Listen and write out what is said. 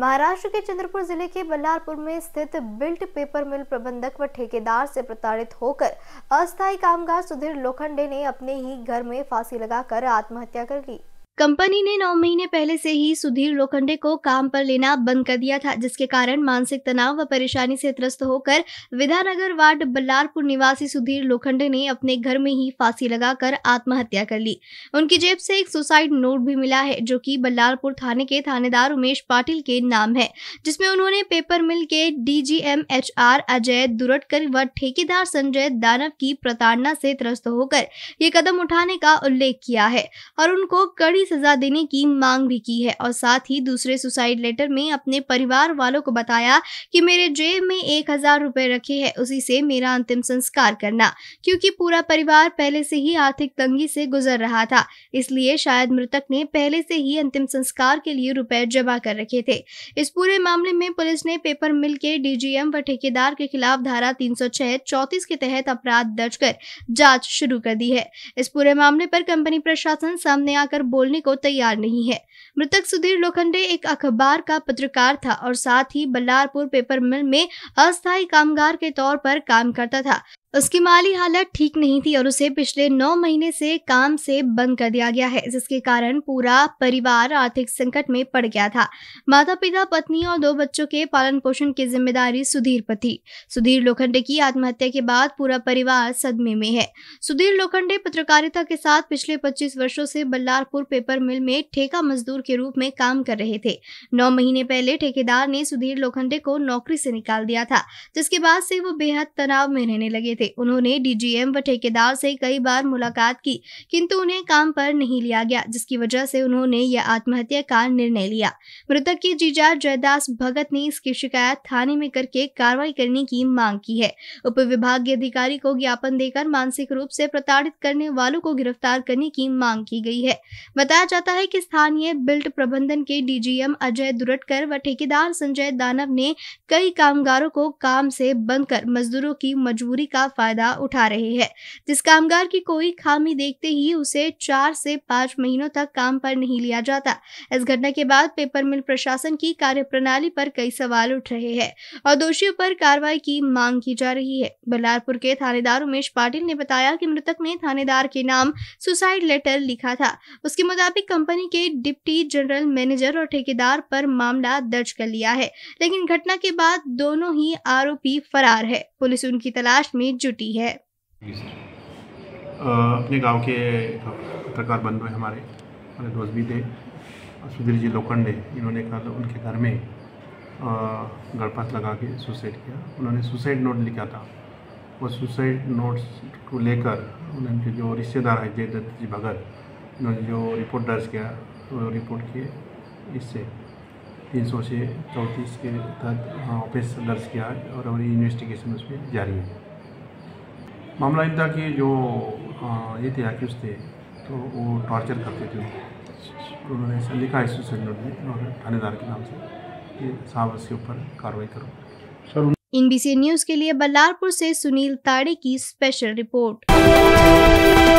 महाराष्ट्र के चंद्रपुर जिले के बल्लारपुर में स्थित बिल्ट पेपर मिल प्रबंधक व ठेकेदार से प्रताड़ित होकर अस्थायी कामगार सुधीर लोखंडे ने अपने ही घर में फांसी लगाकर आत्महत्या कर ली कंपनी ने नौ महीने पहले से ही सुधीर लोखंडे को काम पर लेना बंद कर दिया था जिसके कारण मानसिक तनाव व परेशानी से त्रस्त होकर विधानगर वार्ड बल्लारपुर निवासी सुधीर लोखंडे ने अपने घर में ही फांसी लगाकर आत्महत्या कर ली उनकी जेब से एक सुसाइड नोट भी मिला है जो की बल्लारपुर थाने के थानेदार उमेश पाटिल के नाम है जिसमें उन्होंने पेपर मिल के डीजीएमएचआर अजय दुरटकर व ठेकेदार संजय दानव की प्रताड़ना से त्रस्त होकर ये कदम उठाने का उल्लेख किया है और उनको कड़ी सजा देने की मांग भी की है और साथ ही दूसरे सुसाइड लेटर में अपने परिवार वालों को बताया कि मेरे जेब में एक हजार रूपए रखे है उसी से मेरा अंतिम संस्कार करना क्योंकि पूरा परिवार पहले से ही आर्थिक तंगी से गुजर रहा था इसलिए शायद मृतक ने पहले से ही अंतिम संस्कार के लिए रुपए जमा कर रखे थे इस पूरे मामले में पुलिस ने पेपर मिल के डीजीएम व ठेकेदार के खिलाफ धारा तीन सौ के तहत अपराध दर्ज कर जांच शुरू कर दी है इस पूरे मामले पर कंपनी प्रशासन सामने आकर बोलने करने को तैयार नहीं है मृतक सुधीर लोखंडे एक अखबार का पत्रकार था और साथ ही बल्लारपुर पेपर मिल में अस्थायी कामगार के तौर पर काम करता था उसकी माली हालत ठीक नहीं थी और उसे पिछले नौ महीने से काम से बंद कर दिया गया है जिसके कारण पूरा परिवार आर्थिक संकट में पड़ गया था माता पिता पत्नी और दो बच्चों के पालन पोषण की जिम्मेदारी सुधीर पर थी सुधीर लोखंडे की आत्महत्या के बाद पूरा परिवार सदमे में है सुधीर लोखंडे पत्रकारिता के साथ पिछले पच्चीस वर्षो से बल्लारपुर पेपर मिल में ठेका मजदूर के रूप में काम कर रहे थे नौ महीने पहले ठेकेदार ने सुधीर लोखंडे को नौकरी से निकाल दिया था जिसके बाद से वो बेहद तनाव में रहने लगे थे उन्होंने डीजीएम व ठेकेदार से कई बार मुलाकात की किंतु उन्हें काम पर नहीं लिया गया जिसकी वजह से उन्होंने यह आत्महत्या का निर्णय लिया मृतक के जीजा जयदास भगत ने इसकी शिकायत थाने में करके कार्रवाई करने की मांग की है उप विभागीय अधिकारी को ज्ञापन देकर मानसिक रूप से प्रताड़ित करने वालों को गिरफ्तार करने की मांग की गई है बताया जाता है कि स्थानीय बिल्ट प्रबंधन के डीजीएम अजय दुरटकर व ठेकेदार संजय दानव ने कई कामगारों को काम से बंद कर मजदूरों की मजबूरी का फायदा उठा रही है जिस कामगार की कोई खामी देखते ही उसे चार से पांच महीनों तक काम पर नहीं लिया जाता इस घटना के बाद पेपर मिल प्रशासन की कार्य प्रणाली पर कई सवाल उठ रहे हैं और दोषियों पर कार्रवाई की मांग की जा रही है बल्लारपुर के थानेदार उमेश पाटिल ने बताया कि मृतक ने थानेदार के नाम सुसाइड लेटर लिखा था उसके मुताबिक कंपनी के डिप्टी जनरल मैनेजर और ठेकेदार पर मामला दर्ज कर लिया है लेकिन घटना के बाद दोनों ही आरोपी फरार है पुलिस उनकी तलाश में जुटी है अपने गांव के पत्रकार बंधु हैं हमारे हमारे दोस्त भी थे सुधीर जी लोखंडे इन्होंने कहा उनके घर में गड़पात लगा के सुसाइड किया उन्होंने सुसाइड नोट लिखा था वो सुसाइड नोट्स को लेकर उनके जो रिश्तेदार है जय दत्त जी भगत उन्होंने जो रिपोर्ट दर्ज किया तो रिपोर्ट किए इससे तीन सौ से चौंतीस के तहत हाँ, ऑफिस दर्ज किया और इन्वेस्टिगेशन उसमें जारी है मामला इन था कि जो ये थे आक्यूज थे तो वो टॉर्चर करते थे उन्होंने ऐसा लिखा इस नोट में उन्होंने थानेदार के नाम से कि साहब इसके ऊपर कार्रवाई करो सर इनबीसी न्यूज के लिए बल्लारपुर से सुनील ताड़े की स्पेशल रिपोर्ट